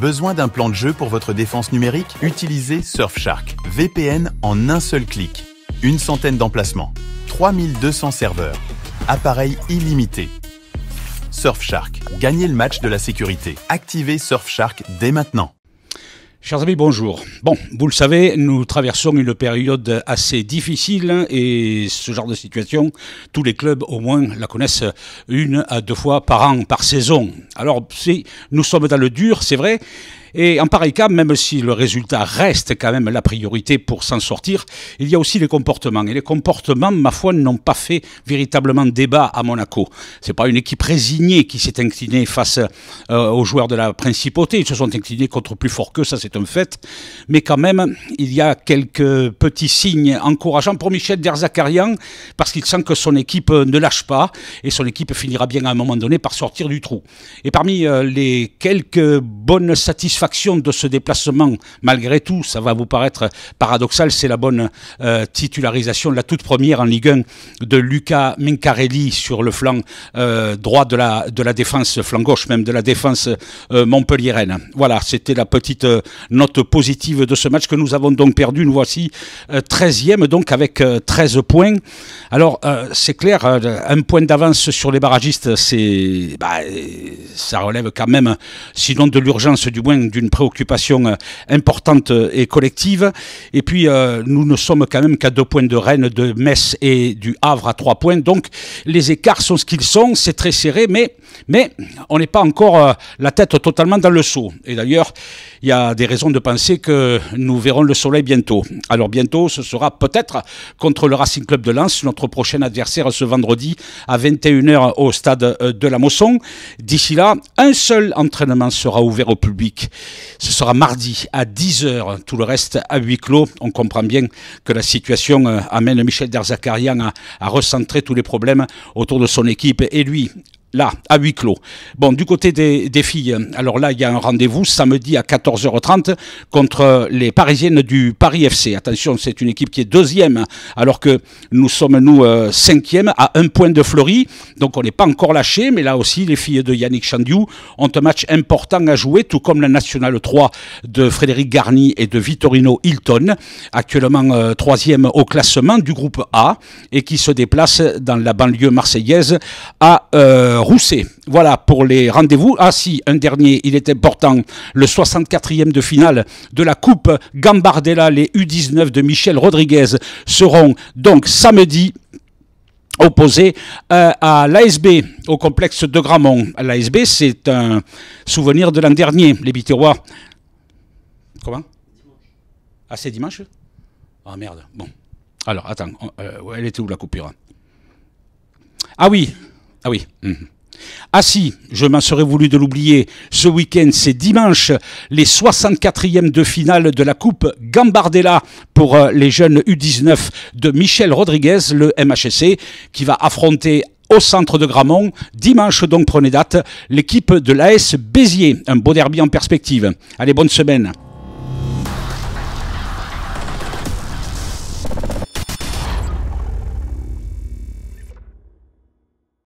Besoin d'un plan de jeu pour votre défense numérique Utilisez Surfshark. VPN en un seul clic. Une centaine d'emplacements. 3200 serveurs. Appareil illimité. Surfshark. Gagnez le match de la sécurité. Activez Surfshark dès maintenant. Chers amis, bonjour. Bon, vous le savez, nous traversons une période assez difficile et ce genre de situation, tous les clubs au moins la connaissent une à deux fois par an, par saison. Alors, nous sommes dans le dur, c'est vrai, et en pareil cas, même si le résultat reste quand même la priorité pour s'en sortir, il y a aussi les comportements. Et les comportements, ma foi, n'ont pas fait véritablement débat à Monaco. C'est pas une équipe résignée qui s'est inclinée face euh, aux joueurs de la principauté. Ils se sont inclinés contre plus fort que ça, c'est un fait. Mais quand même, il y a quelques petits signes encourageants pour Michel Derzakarian, parce qu'il sent que son équipe ne lâche pas et son équipe finira bien à un moment donné par sortir du trou. Et parmi euh, les quelques bonnes satisfactions Faction de ce déplacement, malgré tout, ça va vous paraître paradoxal, c'est la bonne euh, titularisation, la toute première en Ligue 1 de Luca Mincarelli sur le flanc euh, droit de la, de la défense, flanc gauche même de la défense euh, montpelliéraine. Voilà, c'était la petite note positive de ce match que nous avons donc perdu. Nous voici 13e, donc avec 13 points. Alors, c'est clair, un point d'avance sur les barragistes, c'est, bah, ça relève quand même, sinon de l'urgence, du moins d'une préoccupation euh, importante euh, et collective. Et puis, euh, nous ne sommes quand même qu'à deux points de Rennes, de Metz et du Havre à trois points. Donc, les écarts sont ce qu'ils sont, c'est très serré, mais, mais on n'est pas encore la tête totalement dans le seau. Et d'ailleurs, il y a des raisons de penser que nous verrons le soleil bientôt. Alors bientôt, ce sera peut-être contre le Racing Club de Lens, notre prochain adversaire ce vendredi à 21h au stade de la Mosson. D'ici là, un seul entraînement sera ouvert au public ce sera mardi à 10h, tout le reste à huis clos. On comprend bien que la situation euh, amène Michel Derzakarian à, à recentrer tous les problèmes autour de son équipe et lui Là, à huis clos. Bon, du côté des, filles, alors là, il y a un rendez-vous samedi à 14h30 contre les Parisiennes du Paris FC. Attention, c'est une équipe qui est deuxième, alors que nous sommes, nous, euh, cinquième, à un point de Fleury. Donc, on n'est pas encore lâché, mais là aussi, les filles de Yannick Chandiou ont un match important à jouer, tout comme la Nationale 3 de Frédéric Garni et de Vittorino Hilton, actuellement euh, troisième au classement du groupe A, et qui se déplace dans la banlieue marseillaise à... Euh, Rousset. Voilà pour les rendez-vous. Ah si, un dernier, il est important, le 64e de finale de la Coupe Gambardella, les U19 de Michel Rodriguez seront donc samedi opposés euh, à l'ASB, au complexe de Gramont. L'ASB, c'est un souvenir de l'an dernier, les Biterrois. Comment Ah, c'est dimanche Ah merde, bon. Alors, attends, euh, elle était où la coupure Ah oui, ah oui. Mhm. Ah si, je m'en serais voulu de l'oublier. Ce week-end, c'est dimanche, les 64e de finale de la Coupe Gambardella pour euh, les jeunes U19 de Michel Rodriguez, le MHSC, qui va affronter au centre de Gramont. Dimanche, donc, prenez date, l'équipe de l'AS Béziers. Un beau derby en perspective. Allez, bonne semaine.